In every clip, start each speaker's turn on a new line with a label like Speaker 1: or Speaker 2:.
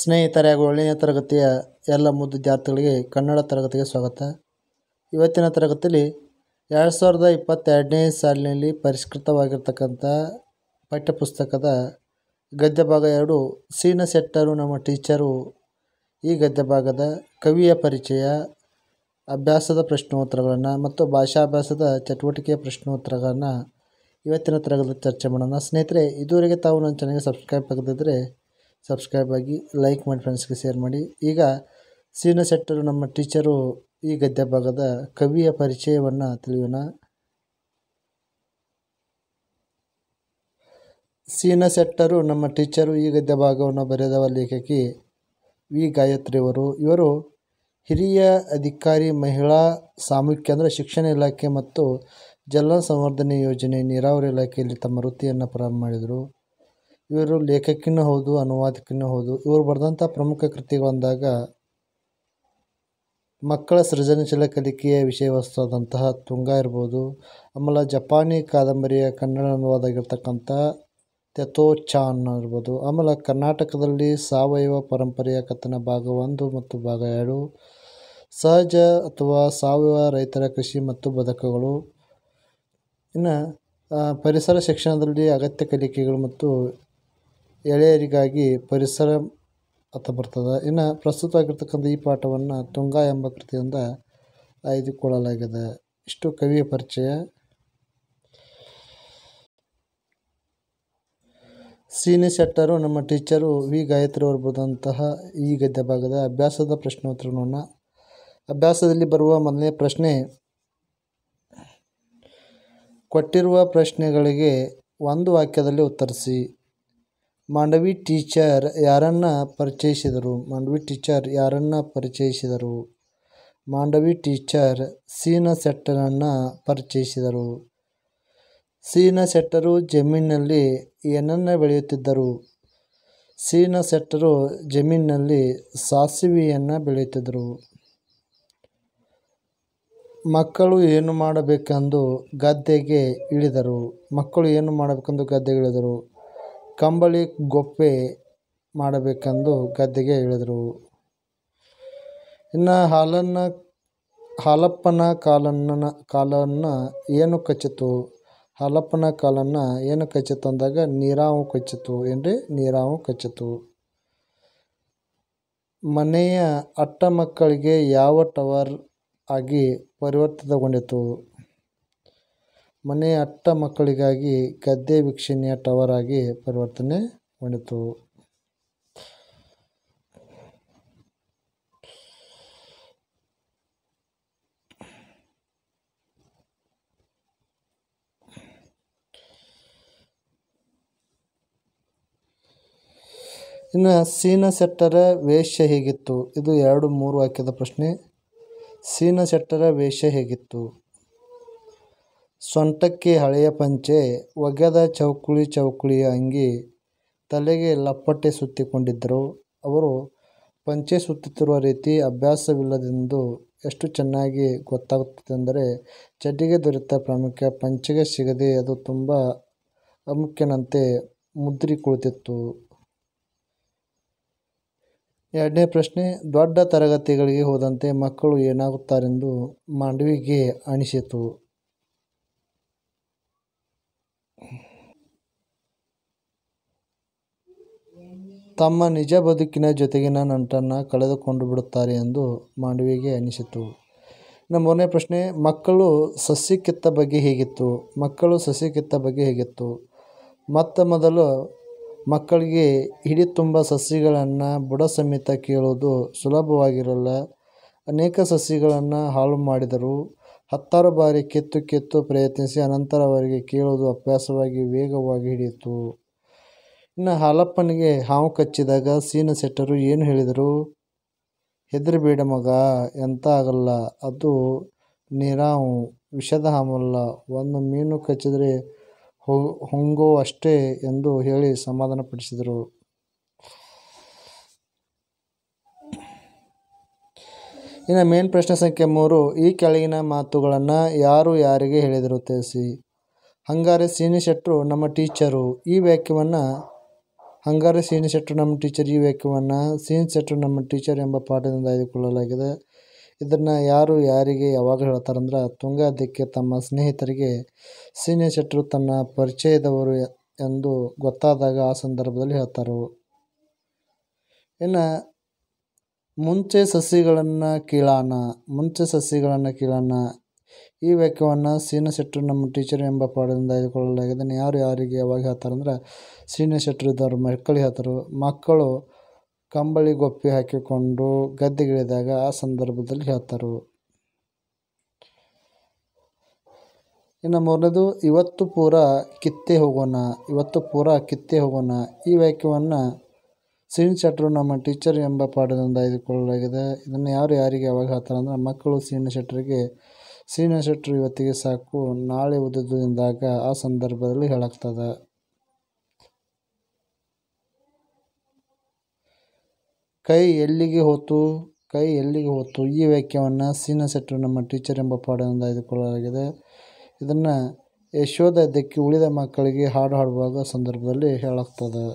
Speaker 1: ಸ್ನೇಹಿತರೆ ಹಾಗೂ ತರಗತಿಯ ಎಲ್ಲ ಮುದ್ದು ವಿದ್ಯಾರ್ಥಿಗಳಿಗೆ ಕನ್ನಡ ತರಗತಿಗೆ ಸ್ವಾಗತ ಇವತ್ತಿನ ತರಗತಿಯಲ್ಲಿ ಎರಡು ಸಾವಿರದ ಇಪ್ಪತ್ತೆರಡನೇ ಸಾಲಿನಲ್ಲಿ ಪರಿಷ್ಕೃತವಾಗಿರ್ತಕ್ಕಂಥ ಪಠ್ಯಪುಸ್ತಕದ ಗದ್ಯ ಭಾಗ ಎರಡು ಸೀನ ಸೆಟ್ಟರು ನಮ್ಮ ಟೀಚರು ಈ ಗದ್ಯ ಭಾಗದ ಕವಿಯ ಪರಿಚಯ ಅಭ್ಯಾಸದ ಪ್ರಶ್ನೋತ್ತರಗಳನ್ನು ಮತ್ತು ಭಾಷಾಭ್ಯಾಸದ ಚಟುವಟಿಕೆಯ ಪ್ರಶ್ನೋತ್ತರಗಳನ್ನು ಇವತ್ತಿನ ತರಗತಿ ಚರ್ಚೆ ಮಾಡೋಣ ಸ್ನೇಹಿತರೆ ಇದುವರೆಗೆ ತಾವು ನನ್ನ ಚಾನಲ್ಗೆ ಸಬ್ಸ್ಕ್ರೈಬ್ ಆಗದಿದ್ದರೆ ಸಬ್ಸ್ಕ್ರೈಬ್ ಆಗಿ ಲೈಕ್ ಮಾಡಿ ಫ್ರೆಂಡ್ಸ್ಗೆ ಶೇರ್ ಮಾಡಿ ಈಗ ಸೀನ ಶೆಟ್ಟರು ನಮ್ಮ ಟೀಚರು ಈ ಗದ್ಯ ಭಾಗದ ಕವಿಯ ಪರಿಚಯವನ್ನು ತಿಳಿಯೋಣ ಸೀನ ಶೆಟ್ಟರು ನಮ್ಮ ಟೀಚರು ಈ ಗದ್ಯ ಭಾಗವನ್ನು ಬರೆದವ ಲೇಖಕಿ ವಿ ಗಾಯತ್ರಿಯವರು ಇವರು ಹಿರಿಯ ಅಧಿಕಾರಿ ಮಹಿಳಾ ಸಾಮೂಹಿಕ ಅಂದರೆ ಶಿಕ್ಷಣ ಇಲಾಖೆ ಮತ್ತು ಜಲ ಸಂವರ್ಧನೆ ಯೋಜನೆ ನೀರಾವರಿ ಇಲಾಖೆಯಲ್ಲಿ ತಮ್ಮ ವೃತ್ತಿಯನ್ನು ಪ್ರಾರಂಭ ಮಾಡಿದರು ಇವರು ಲೇಖಕಿನೂ ಹೌದು ಅನುವಾದಕ್ಕಿನ್ನೂ ಹೌದು ಇವರು ಬರೆದಂಥ ಪ್ರಮುಖ ಕೃತಿಗಳಂದಾಗ ಮಕ್ಕಳ ಸೃಜನಶೀಲ ಕಲಿಕೆಯ ವಿಷಯ ವಸ್ತುವಾದಂತಹ ತುಂಗ ಇರ್ಬೋದು ಆಮೇಲೆ ಜಪಾನಿ ಕಾದಂಬರಿಯ ಕನ್ನಡ ಅನುವಾದ ಆಗಿರ್ತಕ್ಕಂಥ ಅನ್ನೋ ಇರ್ಬೋದು ಆಮೇಲೆ ಕರ್ನಾಟಕದಲ್ಲಿ ಸಾವಯವ ಪರಂಪರೆಯ ಕಥನ ಭಾಗ ಒಂದು ಮತ್ತು ಭಾಗ ಎರಡು ಸಹಜ ಅಥವಾ ಸಾವಯವ ರೈತರ ಕೃಷಿ ಮತ್ತು ಬದಕಗಳು ಇನ್ನು ಪರಿಸರ ಶಿಕ್ಷಣದಲ್ಲಿ ಅಗತ್ಯ ಕಲಿಕೆಗಳು ಮತ್ತು ಎಳೆಯರಿಗಾಗಿ ಪರಿಸರ ಅಂತ ಬರ್ತದೆ ಇನ್ನು ಪ್ರಸ್ತುತವಾಗಿರ್ತಕ್ಕಂಥ ಈ ಪಾಠವನ್ನು ತುಂಗ ಎಂಬ ಕೃತಿಯಿಂದ ಆಯ್ದುಕೊಳ್ಳಲಾಗಿದೆ ಇಷ್ಟು ಕವಿಯ ಪರಿಚಯ ಸೀನಿ ಶೆಟ್ಟರು ನಮ್ಮ ಟೀಚರು ವಿ ಗಾಯತ್ರಿ ಅವರು ಬರೆದಂತಹ ಈ ಗದ್ಯ ಭಾಗದ ಅಭ್ಯಾಸದ ಪ್ರಶ್ನೋತ್ತರಗಳನ್ನು ಅಭ್ಯಾಸದಲ್ಲಿ ಬರುವ ಮೊದಲನೇ ಪ್ರಶ್ನೆ ಕೊಟ್ಟಿರುವ ಪ್ರಶ್ನೆಗಳಿಗೆ ಒಂದು ವಾಕ್ಯದಲ್ಲಿ ಉತ್ತರಿಸಿ ಮಾಂಡವಿ ಟೀಚರ್ ಯಾರನ್ನು ಪರಿಚಯಿಸಿದರು ಮಾಂಡವಿ ಟೀಚರ್ ಯಾರನ್ನು ಪರಿಚಯಿಸಿದರು ಮಾಂಡವಿ ಟೀಚರ್ ಸೀನ ಸೆಟ್ಟರನ್ನು ಪರಿಚಯಿಸಿದರು ಸೀನ ಸೆಟ್ಟರು ಜಮೀನಿನಲ್ಲಿ ಏನನ್ನ ಬೆಳೆಯುತ್ತಿದ್ದರು ಸೀನ ಸೆಟ್ಟರು ಜಮೀನಿನಲ್ಲಿ ಸಾಸಿವೆಯನ್ನು ಬೆಳೆಯುತ್ತಿದ್ದರು ಮಕ್ಕಳು ಏನು ಮಾಡಬೇಕೆಂದು ಗದ್ದೆಗೆ ಇಳಿದರು ಮಕ್ಕಳು ಏನು ಮಾಡಬೇಕೆಂದು ಗದ್ದೆಗೆ ಇಳಿದರು ಕಂಬಳಿ ಗೊಪ್ಪೆ ಮಾಡಬೇಕೆಂದು ಗದ್ದೆಗೆ ಇಳಿದರು ಇನ್ನು ಹಾಲನ್ನು ಹಾಲಪ್ಪನ ಕಾಲನ್ನ ಕಾಲನ್ನು ಏನು ಕಚ್ಚಿತು ಹಾಲಪ್ಪನ ಕಾಲನ್ನು ಏನು ಕಚ್ಚಿತು ಅಂದಾಗ ನೀರಾವು ಕಚ್ಚಿತು ಏನ್ರಿ ನೀರಾವು ಕಚ್ಚಿತು ಮನೆಯ ಅಟ್ಟ ಮಕ್ಕಳಿಗೆ ಯಾವ ಟವರ್ ಆಗಿ ಪರಿವರ್ತಿತಗೊಂಡಿತು ಮನೆ ಅಟ್ಟ ಮಕ್ಕಳಿಗಾಗಿ ಗದ್ದೆ ವೀಕ್ಷಣೆಯ ಟವರ್ ಆಗಿ ಪರಿವರ್ತನೆ ಹೊಂದಿತು ಇನ್ನು ಸೀನ ಸೆಟ್ಟರ ವೇಷ್ಯ ಹೇಗಿತ್ತು ಇದು ಎರಡು ಮೂರು ವಾಕ್ಯದ ಪ್ರಶ್ನೆ ಸೀನ ಸೆಟ್ಟರ ವೇಷ್ಯ ಹೇಗಿತ್ತು ಸೊಂಟಕ್ಕೆ ಹಳೆಯ ಪಂಚೆ ಒಗೆದ ಚೌಕುಳಿ ಚೌಕುಳಿಯ ಅಂಗಿ ತಲೆಗೆ ಲಪ್ಪಟ್ಟೆ ಸುತ್ತಿಕೊಂಡಿದ್ದರು ಅವರು ಪಂಚೆ ಸುತ್ತುತ್ತಿರುವ ರೀತಿ ಅಭ್ಯಾಸವಿಲ್ಲದೆಂದು ಎಷ್ಟು ಚೆನ್ನಾಗಿ ಗೊತ್ತಾಗುತ್ತದೆಂದರೆ ಚಡ್ಡಿಗೆ ದೊರೆತ ಪ್ರಾಮುಖ್ಯ ಪಂಚೆಗೆ ಸಿಗದೆ ಅದು ತುಂಬ ಅಮುಖ್ಯನಂತೆ ಮುದ್ರಿ ಕುಳಿತಿತ್ತು ಎರಡನೇ ಪ್ರಶ್ನೆ ದೊಡ್ಡ ತರಗತಿಗಳಿಗೆ ಹೋದಂತೆ ಮಕ್ಕಳು ಏನಾಗುತ್ತಾರೆಂದು ಮಾಂಡವಿಗೆ ಅನಿಸಿತು ತಮ್ಮ ನಿಜ ಬದುಕಿನ ಜೊತೆಗಿನ ನಂಟನ್ನು ಕಳೆದುಕೊಂಡು ಬಿಡುತ್ತಾರೆ ಎಂದು ಮಾಂಡವಿಗೆ ಅನಿಸಿತು ಇನ್ನು ಮೂರನೇ ಪ್ರಶ್ನೆ ಮಕ್ಕಳು ಸಸಿ ಕಿತ್ತ ಬಗ್ಗೆ ಹೇಗಿತ್ತು ಮಕ್ಕಳು ಸಸಿ ಕಿತ್ತ ಬಗ್ಗೆ ಹೇಗಿತ್ತು ಮತ್ತ ಮೊದಲು ಮಕ್ಕಳಿಗೆ ಹಿಡಿ ತುಂಬ ಸಸಿಗಳನ್ನು ಬುಡ ಸಮೇತ ಕೇಳೋದು ಸುಲಭವಾಗಿರಲ್ಲ ಅನೇಕ ಸಸಿಗಳನ್ನು ಹಾಳು ಮಾಡಿದರು ಹತ್ತಾರು ಬಾರಿ ಕೆತ್ತು ಕೆತ್ತು ಪ್ರಯತ್ನಿಸಿ ಅನಂತರ ಅವರಿಗೆ ಕೇಳೋದು ಅಭ್ಯಾಸವಾಗಿ ವೇಗವಾಗಿ ಹಿಡಿಯಿತು ಇನ್ನು ಹಾಲಪ್ಪನಿಗೆ ಹಾವು ಕಚ್ಚಿದಾಗ ಸೀನ ಸೆಟ್ಟರು ಏನು ಹೇಳಿದರು ಹೆದರಬೇಡ ಮಗ ಎಂತ ಆಗಲ್ಲ ಅದು ನೀರಾವು ವಿಷದ ಹಾಮಲ್ಲ ಒಂದು ಮೀನು ಕಚ್ಚಿದರೆ ಹೊಂಗೋ ಅಷ್ಟೇ ಎಂದು ಹೇಳಿ ಸಮಾಧಾನಪಡಿಸಿದರು ಇನ್ನು ಮೇನ್ ಪ್ರಶ್ನೆ ಸಂಖ್ಯೆ ಮೂರು ಈ ಕೆಳಗಿನ ಮಾತುಗಳನ್ನು ಯಾರು ಯಾರಿಗೆ ಹೇಳಿದರು ತಿಳಿಸಿ ಹಂಗಾರೆ ಸೀನಿ ಶೆಟ್ಟರು ನಮ್ಮ ಟೀಚರು ಈ ವ್ಯಾಕ್ಯವನ್ನು ಹಂಗಾರೆ ಸೀನಿ ಶೆಟ್ಟರು ನಮ್ಮ ಟೀಚರ್ ಈ ವಾಕ್ಯವನ್ನು ಸೀನಿ ಶೆಟ್ಟರು ನಮ್ಮ ಟೀಚರ್ ಎಂಬ ಪಾಠದಿಂದ ಆಯ್ದುಕೊಳ್ಳಲಾಗಿದೆ ಇದನ್ನು ಯಾರು ಯಾರಿಗೆ ಯಾವಾಗ ಹೇಳ್ತಾರಂದ್ರೆ ದಿಕ್ಕೆ ತಮ್ಮ ಸ್ನೇಹಿತರಿಗೆ ಸೀನಿ ಶೆಟ್ಟರು ತನ್ನ ಪರಿಚಯದವರು ಎಂದು ಗೊತ್ತಾದಾಗ ಆ ಸಂದರ್ಭದಲ್ಲಿ ಹೇಳ್ತಾರೆ ಇನ್ನು ಮುಂಚೆ ಸಸಿಗಳನ್ನು ಕೀಳಾನ ಮುಂಚೆ ಸಸಿಗಳನ್ನು ಕೀಳಾನ ಈ ವಾಕ್ಯವನ್ನು ಸೀನ ಶೆಟ್ಟರು ನಮ್ಮ ಟೀಚರ್ ಎಂಬ ಪಾಠದಿಂದ ಆಯ್ದುಕೊಳ್ಳಲಾಗಿದೆ ಯಾರು ಯಾರಿಗೆ ಯಾವಾಗ ಹೇಳ್ತಾರಂದ್ರೆ ಸೀನ ಶೆಟ್ಟರು ಇದ್ದವರು ಮಕ್ಕಳಿಗೆ ಹೇಳ್ತಾರೆ ಮಕ್ಕಳು ಕಂಬಳಿ ಗೊಪ್ಪಿ ಹಾಕಿಕೊಂಡು ಗದ್ದೆಗಿಳಿದಾಗ ಆ ಸಂದರ್ಭದಲ್ಲಿ ಹೇಳ್ತಾರೆ ಇನ್ನು ಮೂರನೇದು ಇವತ್ತು ಪೂರ ಕಿತ್ತೆ ಹೋಗೋಣ ಇವತ್ತು ಪೂರ ಕಿತ್ತೆ ಹೋಗೋಣ ಈ ವಾಕ್ಯವನ್ನು ಸೀನ್ ಶೆಟ್ಟರು ನಮ್ಮ ಟೀಚರ್ ಎಂಬ ಪಾಠದಿಂದ ಆಯ್ದುಕೊಳ್ಳಲಾಗಿದೆ ಇದನ್ನು ಯಾರು ಯಾರಿಗೆ ಯಾವಾಗ ಹಾತಾರೆ ಅಂದರೆ ಮಕ್ಕಳು ಸೀಣ ಶೆಟ್ಟರಿಗೆ ಸೀನ ಶೆಟ್ಟರು ಇವತ್ತಿಗೆ ಸಾಕು ನಾಳೆ ಓದಿದ್ದು ಎಂದಾಗ ಆ ಸಂದರ್ಭದಲ್ಲಿ ಹೇಳಾಗ್ತದೆ ಕೈ ಎಲ್ಲಿಗೆ ಹೋತು ಕೈ ಎಲ್ಲಿಗೆ ಹೋತು ಈ ವಾಕ್ಯವನ್ನು ಸೀನ ಶೆಟ್ಟರು ನಮ್ಮ ಟೀಚರ್ ಎಂಬ ಪಾಠದಿಂದ ಆಯ್ದುಕೊಳ್ಳಲಾಗಿದೆ ಇದನ್ನು ಯಶೋಧ ದಿಕ್ಕಿ ಉಳಿದ ಮಕ್ಕಳಿಗೆ ಹಾಡು ಹಾಡುವಾಗ ಸಂದರ್ಭದಲ್ಲಿ ಹೇಳಾಗ್ತದೆ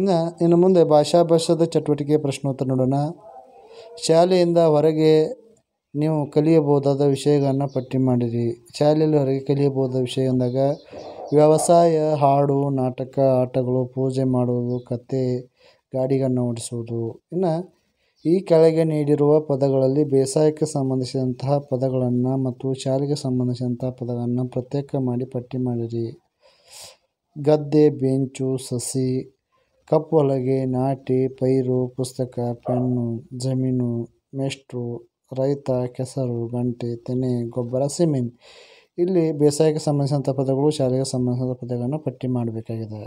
Speaker 1: ಇನ್ನು ಇನ್ನು ಮುಂದೆ ಭಾಷಾಭ್ಯಾಸದ ಚಟುವಟಿಕೆ ಪ್ರಶ್ನೋತ್ತರ ನೋಡೋಣ ಶಾಲೆಯಿಂದ ಹೊರಗೆ ನೀವು ಕಲಿಯಬಹುದಾದ ವಿಷಯಗಳನ್ನು ಪಟ್ಟಿ ಮಾಡಿರಿ ಶಾಲೆಯಲ್ಲಿ ಹೊರಗೆ ಕಲಿಯಬಹುದಾದ ವಿಷಯ ಅಂದಾಗ ವ್ಯವಸಾಯ ಹಾಡು ನಾಟಕ ಆಟಗಳು ಪೂಜೆ ಮಾಡುವುದು ಕತೆ ಗಾಡಿಗಳನ್ನು ಓಡಿಸುವುದು ಇನ್ನು ಈ ಕೆಳಗೆ ನೀಡಿರುವ ಪದಗಳಲ್ಲಿ ಬೇಸಾಯಕ್ಕೆ ಸಂಬಂಧಿಸಿದಂತಹ ಪದಗಳನ್ನು ಮತ್ತು ಶಾಲೆಗೆ ಸಂಬಂಧಿಸಿದಂತಹ ಪದಗಳನ್ನು ಪ್ರತ್ಯೇಕ ಮಾಡಿ ಪಟ್ಟಿ ಮಾಡಿರಿ ಗದ್ದೆ ಬೆಂಚು ಸಸಿ ಕಪ್ಪು ಹೊಲಗೆ ನಾಟಿ ಪೈರು ಪುಸ್ತಕ ಪೆನ್ನು ಜಮೀನು ಮೇಷ್ಟ್ರು ರೈತ ಕೆಸರು ಗಂಟೆ ತೆನೆ ಗೊಬ್ಬರ ಸಿಮೆಂಟ್ ಇಲ್ಲಿ ಬೇಸಾಯಕ್ಕೆ ಸಂಬಂಧಿಸಿದಂಥ ಪದಗಳು ಶಾಲೆಗೆ ಸಂಬಂಧಿಸಿದ ಪದಗಳನ್ನು ಪಟ್ಟಿ ಮಾಡಬೇಕಾಗಿದೆ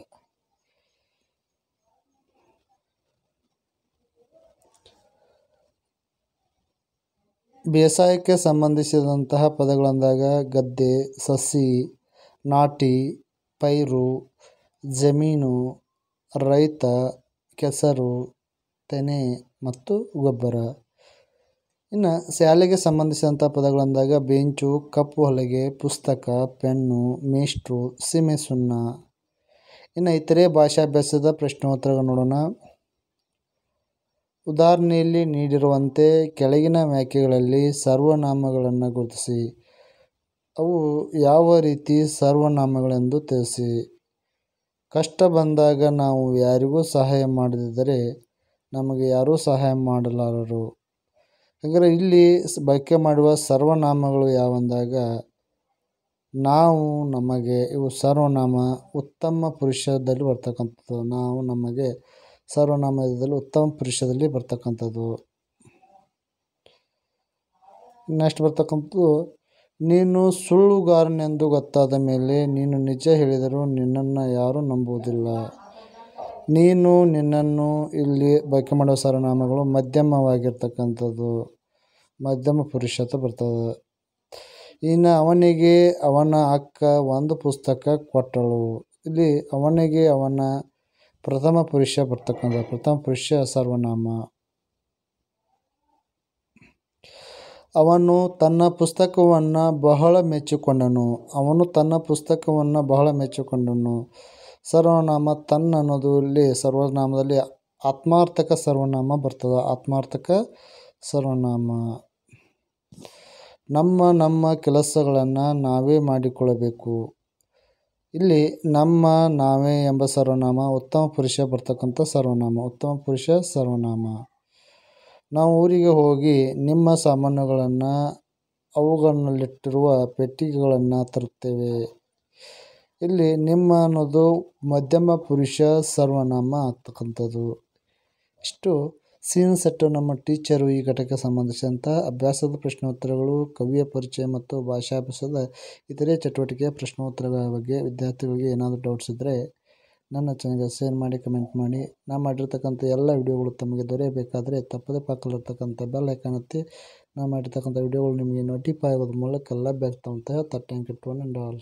Speaker 1: ಬೇಸಾಯಕ್ಕೆ ಸಂಬಂಧಿಸಿದಂತಹ ಪದಗಳಂದಾಗ ಗದ್ದೆ ಸಸಿ ನಾಟಿ ಪೈರು ಜಮೀನು ರೈತ ಕೆಸರು ತೆನೆ ಮತ್ತು ಗೊಬ್ಬರ ಇನ್ನು ಶಾಲೆಗೆ ಸಂಬಂಧಿಸಿದಂಥ ಪದಗಳಂದಾಗ ಬೆಂಚು ಕಪ್ಪು ಹೊಲಿಗೆ ಪುಸ್ತಕ ಪೆನ್ನು ಮೇಷ್ಟ್ರು ಸೀಮೆ ಸುಣ್ಣ ಇನ್ನು ಇತರೆ ಭಾಷಾಭ್ಯಾಸದ ಪ್ರಶ್ನೋತ್ತರಗಳು ನೋಡೋಣ ಉದಾಹರಣೆಯಲ್ಲಿ ನೀಡಿರುವಂತೆ ಕೆಳಗಿನ ವ್ಯಾಖ್ಯೆಗಳಲ್ಲಿ ಸರ್ವನಾಮಗಳನ್ನು ಗುರುತಿಸಿ ಅವು ಯಾವ ರೀತಿ ಸರ್ವನಾಮಗಳೆಂದು ತಿಳಿಸಿ ಕಷ್ಟ ಬಂದಾಗ ನಾವು ಯಾರಿಗೂ ಸಹಾಯ ಮಾಡದಿದ್ದರೆ ನಮಗೆ ಯಾರೂ ಸಹಾಯ ಮಾಡಲಾರರು ಹಾಗಾದರೆ ಇಲ್ಲಿ ಬಳಕೆ ಮಾಡುವ ಸರ್ವನಾಮಗಳು ಯಾವಂದಾಗ ನಾವು ನಮಗೆ ಇವು ಸರ್ವನಾಮ ಉತ್ತಮ ಪುರುಷದಲ್ಲಿ ಬರ್ತಕ್ಕಂಥದ್ದು ನಾವು ನಮಗೆ ಸರ್ವನಾಮದಲ್ಲಿ ಉತ್ತಮ ಪುರುಷದಲ್ಲಿ ಬರ್ತಕ್ಕಂಥದ್ದು ನೆಕ್ಸ್ಟ್ ಬರ್ತಕ್ಕಂಥದ್ದು ನೀನು ಸುಳ್ಳುಗಾರನೆಂದು ಗೊತ್ತಾದ ಮೇಲೆ ನೀನು ನಿಜ ಹೇಳಿದರೂ ನಿನ್ನನ್ನು ಯಾರೂ ನಂಬುವುದಿಲ್ಲ ನೀನು ನಿನ್ನನ್ನು ಇಲ್ಲಿ ಬಳಕೆ ಮಾಡುವ ಸರ್ವನಾಮಗಳು ಮಧ್ಯಮವಾಗಿರ್ತಕ್ಕಂಥದ್ದು ಮಧ್ಯಮ ಪುರುಷ ಬರ್ತದೆ ಇನ್ನು ಅವನಿಗೆ ಅವನ ಅಕ್ಕ ಒಂದು ಪುಸ್ತಕ ಕೊಟ್ಟಳು ಇಲ್ಲಿ ಅವನಿಗೆ ಅವನ ಪ್ರಥಮ ಪುರುಷ ಬರ್ತಕ್ಕಂಥ ಪ್ರಥಮ ಪುರುಷ ಸರ್ವನಾಮ ಅವನು ತನ್ನ ಪುಸ್ತಕವನ್ನು ಬಹಳ ಮೆಚ್ಚಿಕೊಂಡನು ಅವನು ತನ್ನ ಪುಸ್ತಕವನ್ನು ಬಹಳ ಮೆಚ್ಚಿಕೊಂಡನು ಸರ್ವನಾಮ ತನ್ನ ಅನ್ನೋದು ಇಲ್ಲಿ ಸರ್ವನಾಮದಲ್ಲಿ ಆತ್ಮಾರ್ಥಕ ಸರ್ವನಾಮ ಬರ್ತದೆ ಆತ್ಮಾರ್ಥಕ ಸರ್ವನಾಮ ನಮ್ಮ ನಮ್ಮ ಕೆಲಸಗಳನ್ನು ನಾವೇ ಮಾಡಿಕೊಳ್ಳಬೇಕು ಇಲ್ಲಿ ನಮ್ಮ ನಾವೇ ಎಂಬ ಸರ್ವನಾಮ ಉತ್ತಮ ಪುರುಷ ಬರ್ತಕ್ಕಂಥ ಸರ್ವನಾಮ ಉತ್ತಮ ಪುರುಷ ಸರ್ವನಾಮ ನಾವು ಊರಿಗೆ ಹೋಗಿ ನಿಮ್ಮ ಸಾಮಾನುಗಳನ್ನು ಅವುಗಳಲ್ಲಿಟ್ಟಿರುವ ಪೆಟ್ಟಿಗೆಗಳನ್ನು ತರುತ್ತೇವೆ ಇಲ್ಲಿ ನಿಮ್ಮ ಅನ್ನೋದು ಮಧ್ಯಮ ಪುರುಷ ಸರ್ವನಾಮ ಆಗ್ತಕ್ಕಂಥದ್ದು ಇಷ್ಟು ಸೀನ್ ಸೆಟ್ಟು ನಮ್ಮ ಟೀಚರು ಈ ಘಟಕಕ್ಕೆ ಸಂಬಂಧಿಸಿದಂಥ ಅಭ್ಯಾಸದ ಪ್ರಶ್ನೋತ್ತರಗಳು ಕವಿಯ ಪರಿಚಯ ಮತ್ತು ಭಾಷಾಭ್ಯಾಸದ ಇತರೆ ಚಟುವಟಿಕೆಯ ಪ್ರಶ್ನೋತ್ತರಗಳ ಬಗ್ಗೆ ವಿದ್ಯಾರ್ಥಿಗಳಿಗೆ ಏನಾದರೂ ಡೌಟ್ಸ್ ಇದ್ದರೆ ನನ್ನ ಚಾನಲ್ಗೆ ಶೇರ್ ಮಾಡಿ ಕಮೆಂಟ್ ಮಾಡಿ ನಾನು ಮಾಡಿರ್ತಕ್ಕಂಥ ಎಲ್ಲ ವಿಡಿಯೋಗಳು ತಮಗೆ ದೊರೆಯಬೇಕಾದರೆ ತಪ್ಪದೇ ಪಕ್ಕದಲ್ಲಿರ್ತಕ್ಕಂಥ ಬೆಲ್ ಐಕಾನ್ ಹತ್ತಿ ನಾನು ಮಾಡಿರ್ತಕ್ಕಂಥ ವಿಡಿಯೋಗಳು ನಿಮಗೆ ನೋಟಿಫೈ ಆಗೋದ್ರ ಮೂಲಕ ಎಲ್ಲ ಆಗ್ತಾವಂತ ಹೇಳ್ತಾ ಟ್ಯಾಂಕ್ ಯು ಟು ಆಲ್